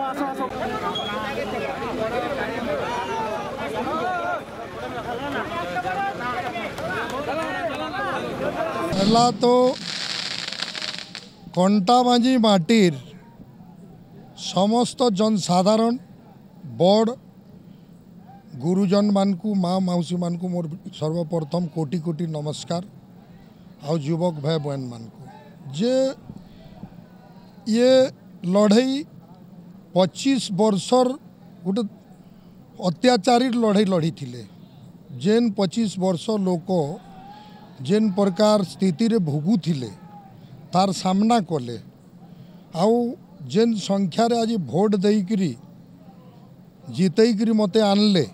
ला तो कंटामाझी मटर समस्त जनसाधारण बड़ गुरुजन मानू माँ मौसी मान को मोर सर्वप्रथम कोटि कोटि नमस्कार आवक भाई बहन मान को जे ये लड़ई পঁচিশ বর্ষর গোটে অত্যাচারী লড়াই লড়াই যেন পঁচিশ বর্ষ লোক যেন প্রকার স্থিতিরে ভোগুলে তার সামনা কলে আউ যেন সংখ্যার আজ ভোট দেইকি জিতাইকি মতো আনলে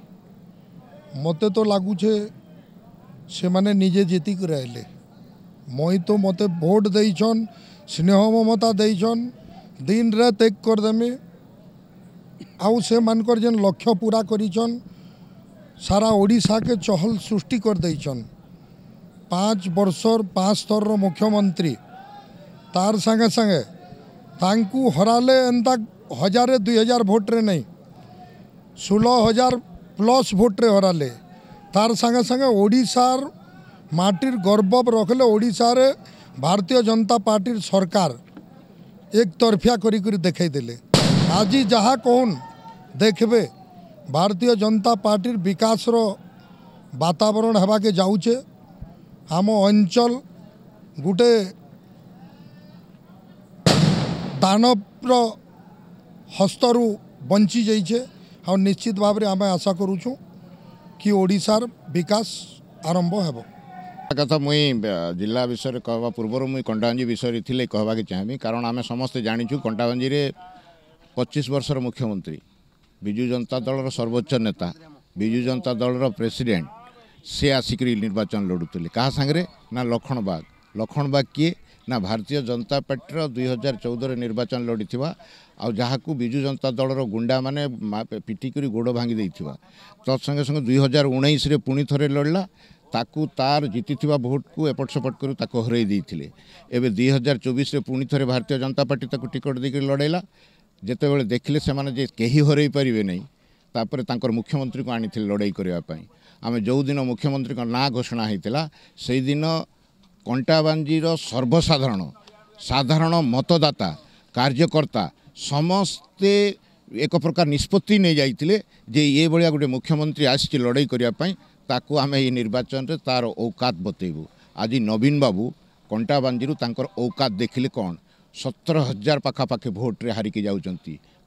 মতো তো লাগুছে সে নিজে জিতিকি রাহলে মই তো মতো ভোট দিয়েছন স্নেহ মমতা দিয়েছন দিন রাত এক করে দেমে आउर जेन लक्ष्य पूरा करिछन सारा ओडा के चहल सृष्टि कर देछन पाँच वर्षर पाँच स्तर मुख्यमंत्री तार संगे संगे तांकू हराले एंता हजारे दुई हजार भोट्रे नहीं ষোলহ হাজার প্লস ভোটরে হরালে তার সাথে সাথে ওড়িশার মাটির গর্ব রখলে ওড়িশার ভারতীয় জনতা পার্টির সরকার একতরফিয়া করি দেখাই দেলে আজি যাহা কহুন দেখবে ଭାରତୀୟ ଜନତା ପାର୍ଟିର ବିକାଶର ବାତାବରଣ ହେବାକେ ଯାଉଛେ ଆମ ଅଞ୍ଚଳ ଗୋଟେ ଦାନବର ହସ୍ତରୁ ବଞ୍ଚିଯାଇଛେ ଆଉ ନିଶ୍ଚିତ ଭାବରେ ଆମେ ଆଶା କରୁଛୁ କି ଓଡ଼ିଶାର ବିକାଶ ଆରମ୍ଭ ହେବ କଥା ମୁଇଁ ଜିଲ୍ଲା ବିଷୟରେ କହିବା ପୂର୍ବରୁ ମୁଇଁ କଣ୍ଟାଗଞ୍ଜି ବିଷୟରେ ଥିଲେ କହିବାକୁ ଚାହିଁବି କାରଣ ଆମେ ସମସ୍ତେ ଜାଣିଛୁ କଣ୍ଟାଗଞ୍ଜିରେ ପଚିଶ ବର୍ଷର ମୁଖ୍ୟମନ୍ତ୍ରୀ ବିଜୁ ଜନତା ଦଳର ସର୍ବୋଚ୍ଚ ନେତା ବିଜୁ ଜନତା ଦଳର ପ୍ରେସିଡେଣ୍ଟ ସେ ଆସିକରି ନିର୍ବାଚନ ଲଢ଼ୁଥିଲେ କାହା ସାଙ୍ଗରେ ନା ଲକ୍ଷଣ ବାଗ ଲକ୍ଷଣ ବାଗ କିଏ ନା ଭାରତୀୟ ଜନତା ପାର୍ଟିର ଦୁଇ ହଜାର ଚଉଦରେ ନିର୍ବାଚନ ଲଢ଼ିଥିବା ଆଉ ଯାହାକୁ ବିଜୁ ଜନତା ଦଳର ଗୁଣ୍ଡାମାନେ ପିଟିକରି ଗୋଡ଼ ଭାଙ୍ଗି ଦେଇଥିବା ତତ୍ ସଙ୍ଗେ ସଙ୍ଗେ ଦୁଇ ହଜାର ଉଣେଇଶରେ ପୁଣି ଥରେ ଲଢ଼ିଲା ତାକୁ ତାର ଜିତିଥିବା ଭୋଟକୁ ଏପଟ ସେପଟ କରି ତାକୁ ହରାଇ ଦେଇଥିଲେ ଏବେ ଦୁଇ ହଜାର ଚବିଶରେ ପୁଣି ଥରେ ଭାରତୀୟ ଜନତା ପାର୍ଟି ତାକୁ ଟିକେଟ୍ ଦେଇକରି ଲଢ଼େଇଲା ଯେତେବେଳେ ଦେଖିଲେ ସେମାନେ ଯେ କେହି ହରେଇ ପାରିବେ ନାହିଁ ତାପରେ ତାଙ୍କର ମୁଖ୍ୟମନ୍ତ୍ରୀଙ୍କୁ ଆଣିଥିଲେ ଲଢ଼େଇ କରିବା ପାଇଁ ଆମେ ଯେଉଁଦିନ ମୁଖ୍ୟମନ୍ତ୍ରୀଙ୍କ ନାଁ ଘୋଷଣା ହୋଇଥିଲା ସେଇଦିନ କଣ୍ଟାବାଞ୍ଜିର ସର୍ବସାଧାରଣ ସାଧାରଣ ମତଦାତା କାର୍ଯ୍ୟକର୍ତ୍ତା ସମସ୍ତେ ଏକ ପ୍ରକାର ନିଷ୍ପତ୍ତି ନେଇଯାଇଥିଲେ ଯେ ଏଭଳିଆ ଗୋଟେ ମୁଖ୍ୟମନ୍ତ୍ରୀ ଆସିଛି ଲଢ଼େଇ କରିବା ପାଇଁ ତାକୁ ଆମେ ଏହି ନିର୍ବାଚନରେ ତା'ର ଔକାତ ବତେଇବୁ ଆଜି ନବୀନ ବାବୁ କଣ୍ଟାବାଞ୍ଜିରୁ ତାଙ୍କର ଔକାତ ଦେଖିଲେ କ'ଣ সতের হাজার পাখাপাখি ভোট্রে হারিকি যাচ্ছেন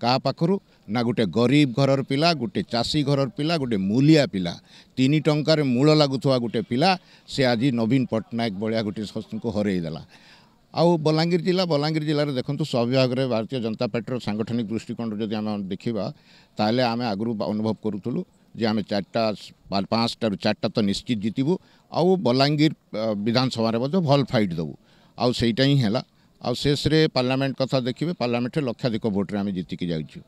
কাহ পাখু না গোটে গরিব ঘরর পিলা গোটে চাষী ঘরর পিলা গোটে মূলিয়া পিলা তিন টঙ্কার মূল লাগুথা গোটে পিলা সে আজ নবীন পট্টনাক ভাগ গোটে হরাই হরাইদেলা আউ বলাঙ্গীর জেলা বলাঙ্গীর জেলার দেখুন সবিভাগে ভারতীয় জনতা পার্টির সাংগঠনিক দৃষ্টিকোণ যদি আমি দেখা তাহলে আমি আগর অনুভব করুলু যে আমি চারটা পাঁচটার চারটা তো নিশ্চিত জিতবু আলাঙ্গীর বিধানসভার মধ্যে ভাল ফাইট দেবু আইটাই সেইটা হেলা ଆଉ ଶେଷରେ ପାର୍ଲାମେଣ୍ଟ କଥା ଦେଖିବେ ପାର୍ଲାମେଣ୍ଟରେ ଲକ୍ଷାଧିକ ଭୋଟ୍ରେ ଆମେ ଜିତିକି ଯାଉଛୁ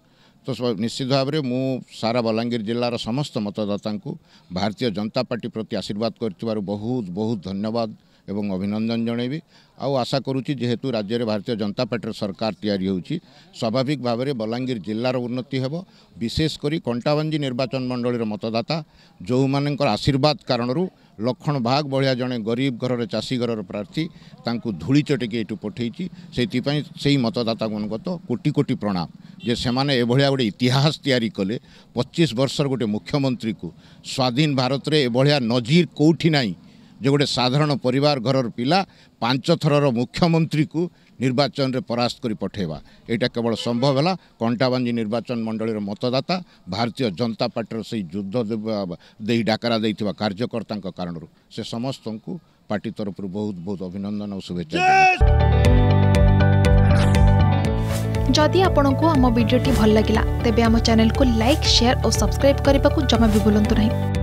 ତ ନିଶ୍ଚିତ ଭାବରେ ମୁଁ ସାରା ବଲାଙ୍ଗୀର ଜିଲ୍ଲାର ସମସ୍ତ ମତଦାତାଙ୍କୁ ଭାରତୀୟ ଜନତା ପାର୍ଟି ପ୍ରତି ଆଶୀର୍ବାଦ କରିଥିବାରୁ ବହୁତ ବହୁତ ଧନ୍ୟବାଦ এবং অভিনন্দন জনাইবি আশা করুছি যেহেতু রাজ্যের ভারতীয় জনতা পার্টির সরকার তৈরি হচ্ছে স্বাভাবিক ভাবে বলাঙ্গীর জেলার উন্নতি হব বিশেষ করে কণ্টাবাঞ্জি নির্বাচন মণ্ডলীর মতদাতা যে আশীর্বাদ কারণর লক্ষণ ভাগ ভা জনে গরিব ঘরের চাষী ঘরের প্রার্থী তা ধূলি চটিকি এটু পঠাইছি সেইপাই সেই মতদাতা গত কোটি কোটি প্রণাম যে সেমানে এভাবে গোটে ইতিহাস তৈরি কলে পঁচিশ বর্ষর গোটে মুখ্যমন্ত্রী স্বাধীন ভারতের এভাবে নজির কোটি নাই जग्गा साधारण परिवार घर पिला पाँच थर मुख्यमन्त्रीको निर्वाचन परास्तक पठाइ एटा केवल सम्भव होला कन्टाबाी निर्वाचन मण्डी र मतदाता भारतीय जनता पर्टी र सही से कारण पार्टी तरफु बहुत बहुत अभिनन्दन आ शुभेच्छा जिन्म भिडियो भाला तेबे आम च्यानेल् लक सेयर सब्सक्राइब जमा